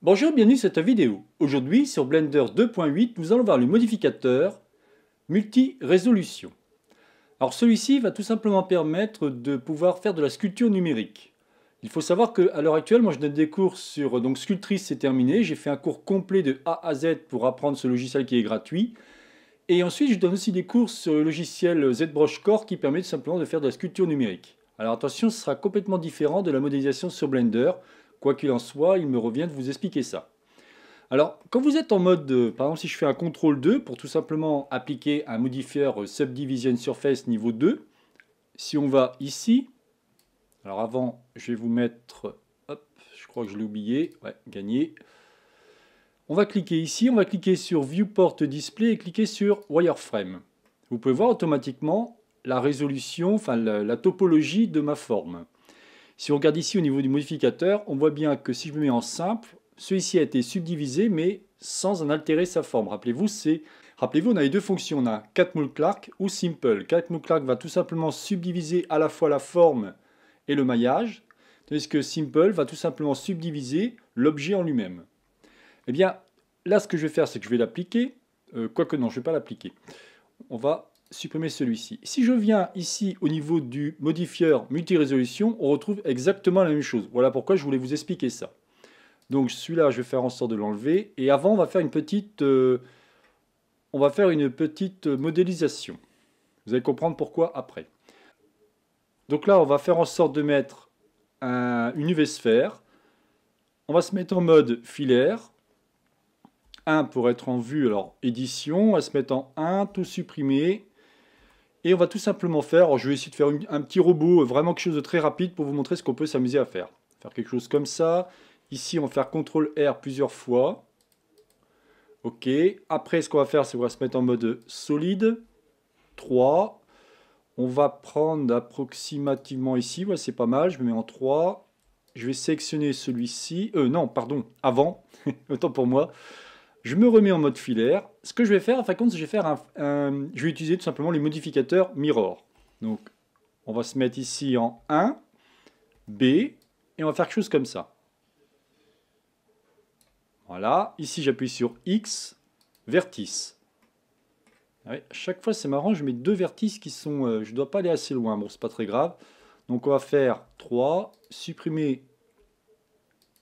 Bonjour, bienvenue sur cette vidéo. Aujourd'hui, sur Blender 2.8, nous allons voir le modificateur multi-résolution. Alors celui-ci va tout simplement permettre de pouvoir faire de la sculpture numérique. Il faut savoir qu'à l'heure actuelle, moi je donne des cours sur donc Sculptrice, c'est terminé. J'ai fait un cours complet de A à Z pour apprendre ce logiciel qui est gratuit. Et ensuite, je donne aussi des cours sur le logiciel ZBrush Core qui permet tout simplement de faire de la sculpture numérique. Alors attention, ce sera complètement différent de la modélisation sur Blender. Quoi qu'il en soit, il me revient de vous expliquer ça. Alors, quand vous êtes en mode, par exemple, si je fais un contrôle 2 pour tout simplement appliquer un modifier euh, subdivision surface niveau 2, si on va ici, alors avant, je vais vous mettre, hop, je crois que je l'ai oublié, ouais, gagné. On va cliquer ici, on va cliquer sur Viewport Display et cliquer sur Wireframe. Vous pouvez voir automatiquement la résolution, enfin la topologie de ma forme. Si on regarde ici au niveau du modificateur, on voit bien que si je me mets en simple, celui-ci a été subdivisé mais sans en altérer sa forme. Rappelez-vous, c'est rappelez on a les deux fonctions, on a catmull clark ou simple. Catmull clark va tout simplement subdiviser à la fois la forme et le maillage, tandis que simple va tout simplement subdiviser l'objet en lui-même. Eh bien, là, ce que je vais faire, c'est que je vais l'appliquer. Euh, quoique non, je ne vais pas l'appliquer. On va supprimer celui-ci. Si je viens ici au niveau du modifieur résolution on retrouve exactement la même chose. Voilà pourquoi je voulais vous expliquer ça. Donc celui-là, je vais faire en sorte de l'enlever. Et avant, on va faire une petite, euh, on va faire une petite modélisation. Vous allez comprendre pourquoi après. Donc là, on va faire en sorte de mettre une UV sphère. On va se mettre en mode filaire. 1 pour être en vue, alors édition, on va se mettre en 1, tout supprimer, et on va tout simplement faire, je vais essayer de faire un petit robot, euh, vraiment quelque chose de très rapide pour vous montrer ce qu'on peut s'amuser à faire. Faire quelque chose comme ça. Ici, on va faire CTRL R plusieurs fois. OK. Après, ce qu'on va faire, c'est qu'on va se mettre en mode solide. 3. On va prendre approximativement ici. Ouais, c'est pas mal. Je me mets en 3. Je vais sélectionner celui-ci. Euh, non, pardon. Avant. Autant pour moi. Je me remets en mode filaire ce que je vais faire, en fin de compte, je vais, je vais utiliser tout simplement les modificateurs mirror. Donc, on va se mettre ici en 1, B, et on va faire quelque chose comme ça. Voilà, ici j'appuie sur X, vertice. A ah chaque fois c'est marrant, je mets deux vertices qui sont... Euh, je ne dois pas aller assez loin, bon c'est pas très grave. Donc on va faire 3, supprimer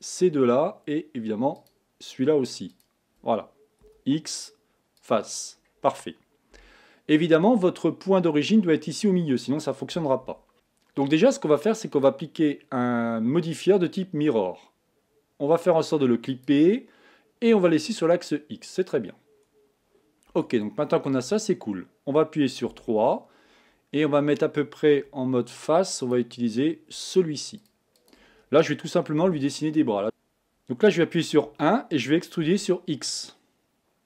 ces deux-là, et évidemment celui-là aussi. Voilà, X, face. Parfait. Évidemment, votre point d'origine doit être ici au milieu, sinon ça ne fonctionnera pas. Donc déjà, ce qu'on va faire, c'est qu'on va appliquer un modifier de type mirror. On va faire en sorte de le clipper et on va laisser sur l'axe X. C'est très bien. Ok, donc maintenant qu'on a ça, c'est cool. On va appuyer sur 3 et on va mettre à peu près en mode face, on va utiliser celui-ci. Là, je vais tout simplement lui dessiner des bras. Donc là, je vais appuyer sur 1 et je vais extruder sur X.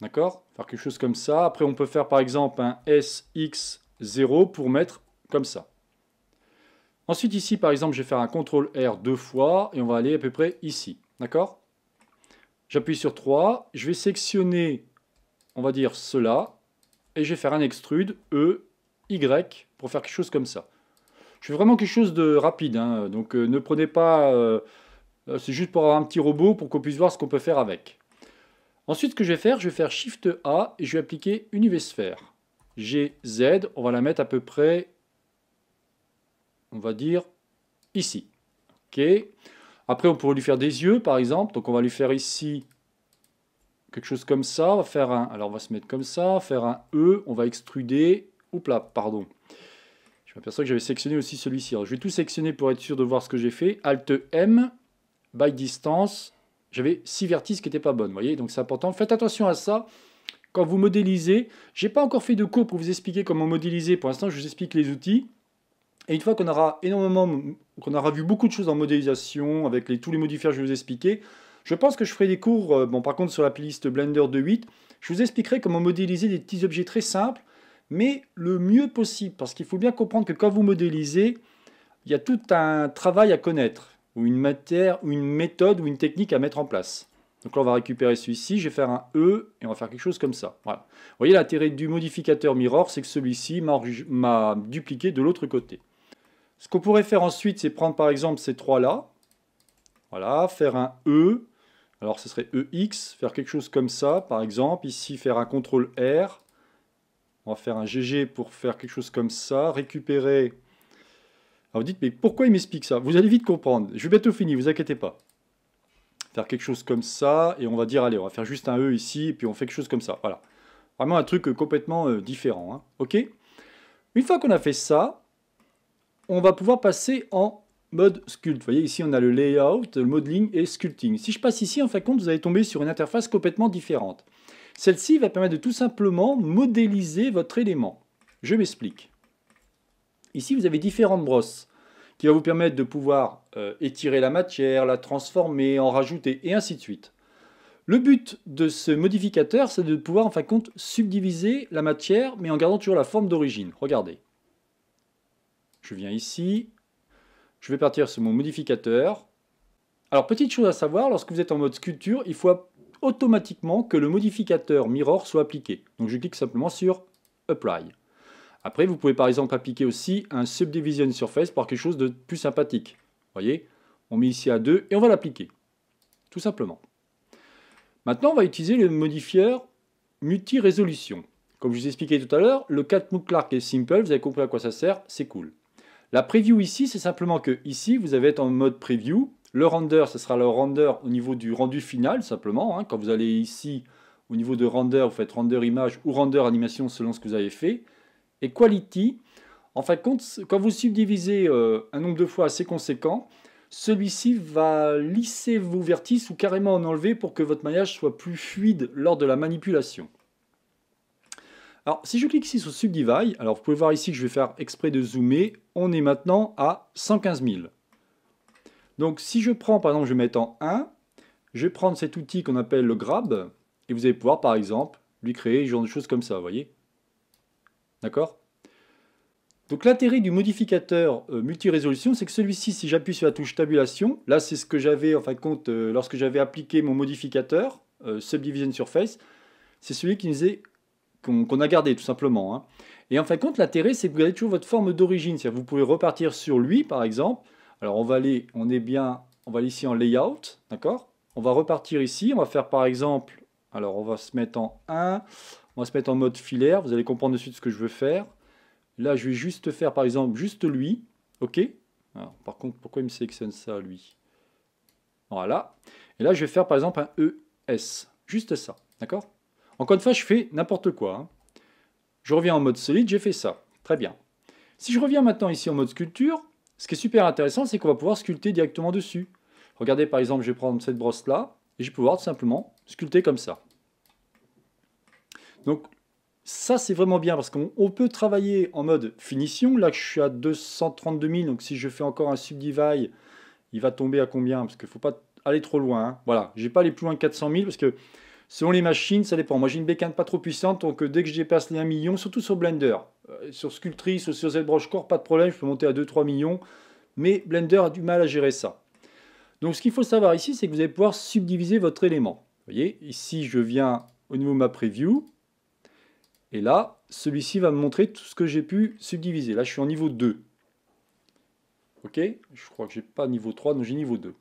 D'accord Faire quelque chose comme ça. Après, on peut faire par exemple un SX0 pour mettre comme ça. Ensuite, ici, par exemple, je vais faire un CTRL R deux fois et on va aller à peu près ici. D'accord J'appuie sur 3. Je vais sectionner, on va dire, cela. Et je vais faire un extrude E, Y pour faire quelque chose comme ça. Je fais vraiment quelque chose de rapide. Hein. donc, euh, ne prenez pas... Euh, euh, c'est juste pour avoir un petit robot pour qu'on puisse voir ce qu'on peut faire avec. Ensuite, ce que je vais faire, je vais faire Shift A et je vais appliquer une UV sphère. Z, on va la mettre à peu près, on va dire, ici. OK. Après, on pourrait lui faire des yeux, par exemple. Donc, on va lui faire ici quelque chose comme ça. On va faire un, alors, on va se mettre comme ça, faire un E, on va extruder. Oups là, pardon. Je m'aperçois que j'avais sectionné aussi celui-ci. je vais tout sectionner pour être sûr de voir ce que j'ai fait. Alt M, by distance, j'avais six vertices qui n'étaient pas bonnes, vous voyez, donc c'est important. Faites attention à ça quand vous modélisez. Je n'ai pas encore fait de cours pour vous expliquer comment modéliser. Pour l'instant, je vous explique les outils. Et une fois qu'on aura énormément, qu'on aura vu beaucoup de choses en modélisation, avec tous les modifiers que je vais vous expliquer, je pense que je ferai des cours, euh, bon par contre sur la playlist Blender 2.8, je vous expliquerai comment modéliser des petits objets très simples, mais le mieux possible, parce qu'il faut bien comprendre que quand vous modélisez, il y a tout un travail à connaître une matière, ou une méthode, ou une technique à mettre en place. Donc là, on va récupérer celui-ci, je vais faire un E, et on va faire quelque chose comme ça. Voilà. Vous voyez, l'intérêt du modificateur mirror, c'est que celui-ci m'a dupliqué de l'autre côté. Ce qu'on pourrait faire ensuite, c'est prendre par exemple ces trois-là, voilà, faire un E, alors ce serait EX, faire quelque chose comme ça, par exemple, ici faire un CTRL R, on va faire un GG pour faire quelque chose comme ça, récupérer alors vous dites, mais pourquoi il m'explique ça Vous allez vite comprendre. Je vais bientôt finir, vous inquiétez pas. Faire quelque chose comme ça, et on va dire, allez, on va faire juste un E ici, et puis on fait quelque chose comme ça. Voilà. Vraiment un truc euh, complètement euh, différent. Hein. OK Une fois qu'on a fait ça, on va pouvoir passer en mode sculpt. Vous voyez, ici, on a le layout, le modeling et sculpting. Si je passe ici, en fin de compte, vous allez tomber sur une interface complètement différente. Celle-ci va permettre de tout simplement modéliser votre élément. Je m'explique. Ici, vous avez différentes brosses qui va vous permettre de pouvoir euh, étirer la matière, la transformer, en rajouter, et ainsi de suite. Le but de ce modificateur, c'est de pouvoir, en fin de compte, subdiviser la matière, mais en gardant toujours la forme d'origine. Regardez. Je viens ici. Je vais partir sur mon modificateur. Alors, petite chose à savoir, lorsque vous êtes en mode sculpture, il faut automatiquement que le modificateur mirror soit appliqué. Donc, je clique simplement sur Apply. Après, vous pouvez par exemple appliquer aussi un subdivision surface pour quelque chose de plus sympathique. Vous voyez On met ici à 2 et on va l'appliquer. Tout simplement. Maintenant, on va utiliser le modifieur multi-résolution. Comme je vous expliquais tout à l'heure, le 4 Clark est simple, vous avez compris à quoi ça sert, c'est cool. La preview ici, c'est simplement que ici, vous avez être en mode preview. Le render, ce sera le render au niveau du rendu final, simplement. Hein. Quand vous allez ici, au niveau de render, vous faites render image ou render animation selon ce que vous avez fait et quality. En fin de compte, quand vous subdivisez euh, un nombre de fois assez conséquent, celui-ci va lisser vos vertices ou carrément en enlever pour que votre maillage soit plus fluide lors de la manipulation. Alors, si je clique ici sur Subdivide, alors vous pouvez voir ici que je vais faire exprès de zoomer, on est maintenant à 115 000. Donc, si je prends, par exemple, je vais mettre en 1, je vais prendre cet outil qu'on appelle le grab, et vous allez pouvoir, par exemple, lui créer une genre de choses comme ça, vous voyez D'accord donc l'intérêt du modificateur multi euh, multirésolution, c'est que celui-ci, si j'appuie sur la touche tabulation, là c'est ce que j'avais en fin de compte euh, lorsque j'avais appliqué mon modificateur euh, subdivision surface, c'est celui qui nous est qu'on a gardé tout simplement. Hein. Et en fin de compte, l'intérêt c'est que vous avez toujours votre forme d'origine, c'est-à-dire vous pouvez repartir sur lui par exemple. Alors on va aller, on est bien, on va aller ici en layout, d'accord On va repartir ici, on va faire par exemple, alors on va se mettre en 1. On va se mettre en mode filaire, vous allez comprendre de suite ce que je veux faire. Là, je vais juste faire, par exemple, juste lui. OK Alors, Par contre, pourquoi il me sélectionne ça, lui Voilà. Et là, je vais faire, par exemple, un ES. Juste ça. D'accord Encore une fois, je fais n'importe quoi. Hein. Je reviens en mode solide, j'ai fait ça. Très bien. Si je reviens maintenant ici en mode sculpture, ce qui est super intéressant, c'est qu'on va pouvoir sculpter directement dessus. Regardez, par exemple, je vais prendre cette brosse-là, et je vais pouvoir tout simplement sculpter comme ça. Donc ça, c'est vraiment bien parce qu'on peut travailler en mode finition. Là, je suis à 232 000, donc si je fais encore un subdivide, il va tomber à combien Parce qu'il ne faut pas aller trop loin. Hein. Voilà, je n'ai pas aller plus loin que 400 000 parce que selon les machines, ça dépend. Moi, j'ai une bécane pas trop puissante, donc euh, dès que je dépasse les 1 million, surtout sur Blender, euh, sur Sculptris ou sur Core, pas de problème, je peux monter à 2-3 millions. Mais Blender a du mal à gérer ça. Donc, ce qu'il faut savoir ici, c'est que vous allez pouvoir subdiviser votre élément. Vous voyez, ici, je viens au niveau de ma preview. Et là, celui-ci va me montrer tout ce que j'ai pu subdiviser. Là, je suis en niveau 2. Ok Je crois que j'ai pas niveau 3, donc j'ai niveau 2.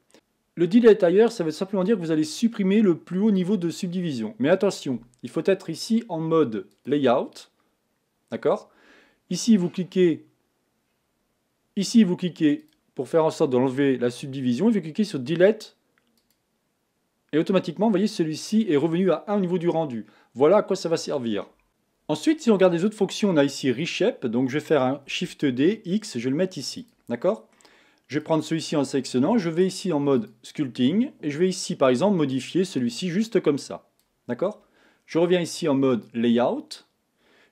Le delete ailleurs, ça veut simplement dire que vous allez supprimer le plus haut niveau de subdivision. Mais attention, il faut être ici en mode layout. D'accord Ici, vous cliquez. Ici, vous cliquez pour faire en sorte d'enlever la subdivision. Et vous cliquez sur delete. Et automatiquement, vous voyez, celui-ci est revenu à 1 au niveau du rendu. Voilà à quoi ça va servir. Ensuite, si on regarde les autres fonctions, on a ici reshape, donc je vais faire un Shift D, X, je vais le mettre ici, d'accord Je vais prendre celui-ci en sélectionnant, je vais ici en mode sculpting, et je vais ici par exemple modifier celui-ci juste comme ça, d'accord Je reviens ici en mode layout,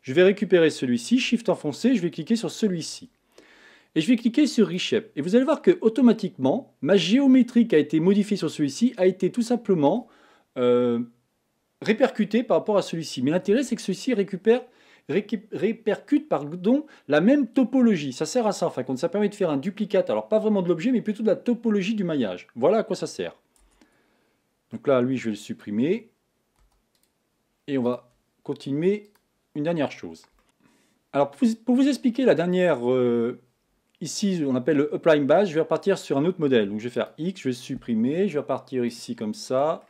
je vais récupérer celui-ci, Shift enfoncé, je vais cliquer sur celui-ci. Et je vais cliquer sur Reshape, et vous allez voir que automatiquement, ma géométrie qui a été modifiée sur celui-ci a été tout simplement... Euh, répercuté par rapport à celui-ci. Mais l'intérêt, c'est que celui-ci récupère répercute la même topologie. Ça sert à ça, enfin, ça permet de faire un duplicate, alors pas vraiment de l'objet, mais plutôt de la topologie du maillage. Voilà à quoi ça sert. Donc là, lui, je vais le supprimer. Et on va continuer une dernière chose. Alors, pour vous, expliquer la dernière, euh, ici, on appelle le upline base, je vais repartir sur un autre modèle. Donc, je vais faire X, je vais supprimer, je vais repartir ici comme ça,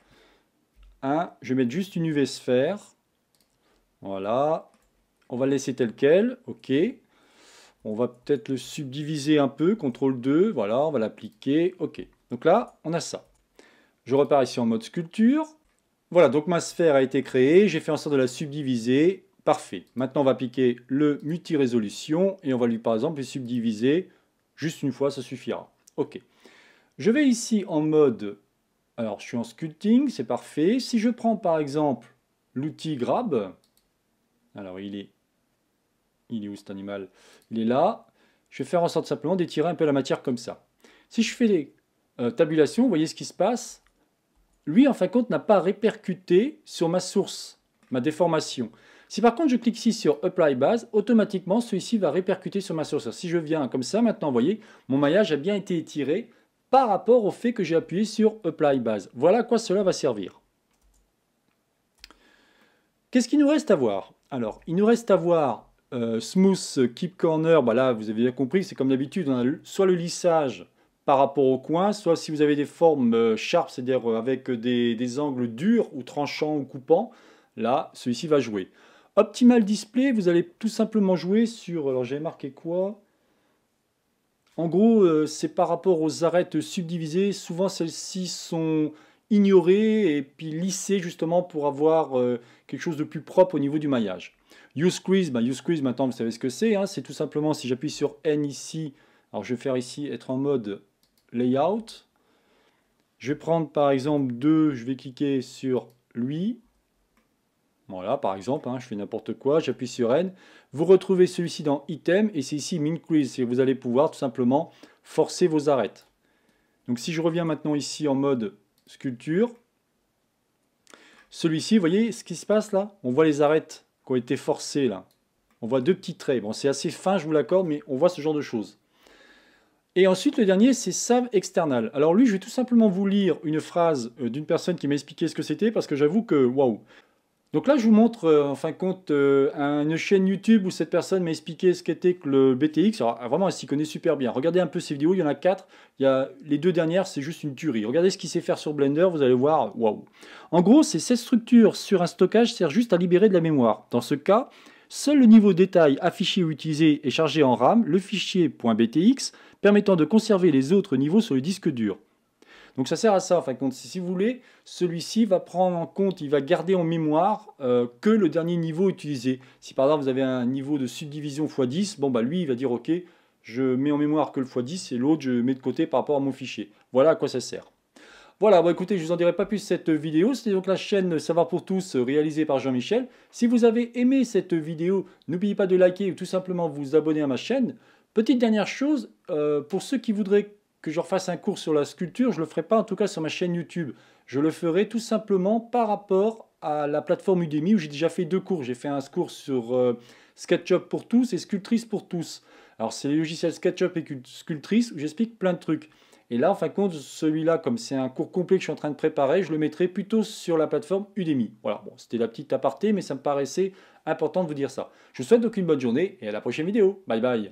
Hein, je vais mettre juste une UV sphère. Voilà. On va le laisser tel quel. OK. On va peut-être le subdiviser un peu. CTRL 2. Voilà, on va l'appliquer. OK. Donc là, on a ça. Je repars ici en mode sculpture. Voilà, donc ma sphère a été créée. J'ai fait en sorte de la subdiviser. Parfait. Maintenant, on va appliquer le multi-résolution et on va lui, par exemple, le subdiviser juste une fois, ça suffira. OK. Je vais ici en mode alors, je suis en sculpting, c'est parfait. Si je prends par exemple l'outil grab, alors il est, il est où cet animal Il est là. Je vais faire en sorte simplement d'étirer un peu la matière comme ça. Si je fais des euh, tabulations, vous voyez ce qui se passe Lui, en fin de compte, n'a pas répercuté sur ma source, ma déformation. Si par contre je clique ici sur Apply Base, automatiquement celui-ci va répercuter sur ma source. si je viens comme ça, maintenant, vous voyez, mon maillage a bien été étiré par rapport au fait que j'ai appuyé sur Apply Base. Voilà à quoi cela va servir. Qu'est-ce qu'il nous reste à voir Alors, il nous reste à voir euh, Smooth Keep Corner. Bah là, vous avez bien compris, c'est comme d'habitude, on a soit le lissage par rapport au coin, soit si vous avez des formes euh, sharp, c'est-à-dire euh, avec des, angles durs ou tranchants ou coupants, là, celui-ci va jouer. Optimal Display, vous allez tout simplement jouer sur... Alors, j'ai marqué quoi en gros, euh, c'est par rapport aux arêtes subdivisées. Souvent, celles-ci sont ignorées et puis lissées justement pour avoir euh, quelque chose de plus propre au niveau du maillage. You squeeze bah, squeeze maintenant vous savez ce que c'est. Hein. c'est tout simplement si j'appuie sur N ici, alors je vais faire ici être en mode layout. Je vais prendre par exemple 2, je vais cliquer sur lui. Voilà, par exemple, hein, je fais n'importe quoi, j'appuie sur N. Vous retrouvez celui-ci dans Item, et c'est ici quiz et vous allez pouvoir tout simplement forcer vos arêtes. Donc si je reviens maintenant ici en mode sculpture, celui-ci, vous voyez ce qui se passe là On voit les arêtes qui ont été forcées là. On voit deux petits traits. Bon, c'est assez fin, je vous l'accorde, mais on voit ce genre de choses. Et ensuite, le dernier, c'est Save External. Alors lui, je vais tout simplement vous lire une phrase euh, d'une personne qui m'a expliqué ce que c'était, parce que j'avoue que, waouh, donc là, je vous montre euh, en fin de compte euh, une chaîne YouTube où cette personne m'a expliqué ce qu'était que le BTX. Alors ah, vraiment, elle s'y connaît super bien. Regardez un peu ces vidéos, il y en a quatre. Il y a, les deux dernières, c'est juste une tuerie. Regardez ce qu'il sait faire sur Blender, vous allez voir, waouh. En gros, c'est cette structure sur un stockage sert juste à libérer de la mémoire. Dans ce cas, seul le niveau détail affiché ou utilisé est chargé en RAM, le fichier .btx, permettant de conserver les autres niveaux sur le disque dur. Donc ça sert à ça. compte si vous voulez, celui-ci va prendre en compte, il va garder en mémoire euh, que le dernier niveau utilisé. Si par exemple vous avez un niveau de subdivision x10, bon bah lui il va dire ok, je mets en mémoire que le x10 et l'autre je mets de côté par rapport à mon fichier. Voilà à quoi ça sert. Voilà, bon écoutez, je vous en dirai pas plus cette vidéo. C'était donc la chaîne Savoir pour tous réalisée par Jean-Michel. Si vous avez aimé cette vidéo, n'oubliez pas de liker ou tout simplement vous abonner à ma chaîne. Petite dernière chose, euh, pour ceux qui voudraient que je refasse un cours sur la sculpture, je le ferai pas en tout cas sur ma chaîne YouTube. Je le ferai tout simplement par rapport à la plateforme Udemy où j'ai déjà fait deux cours. J'ai fait un cours sur euh, SketchUp pour tous et Sculptrice pour tous. Alors c'est les logiciels SketchUp et Sculptrice où j'explique plein de trucs. Et là, en fin de compte, celui-là, comme c'est un cours complet que je suis en train de préparer, je le mettrai plutôt sur la plateforme Udemy. Voilà, bon, c'était la petite aparté, mais ça me paraissait important de vous dire ça. Je vous souhaite donc une bonne journée et à la prochaine vidéo. Bye bye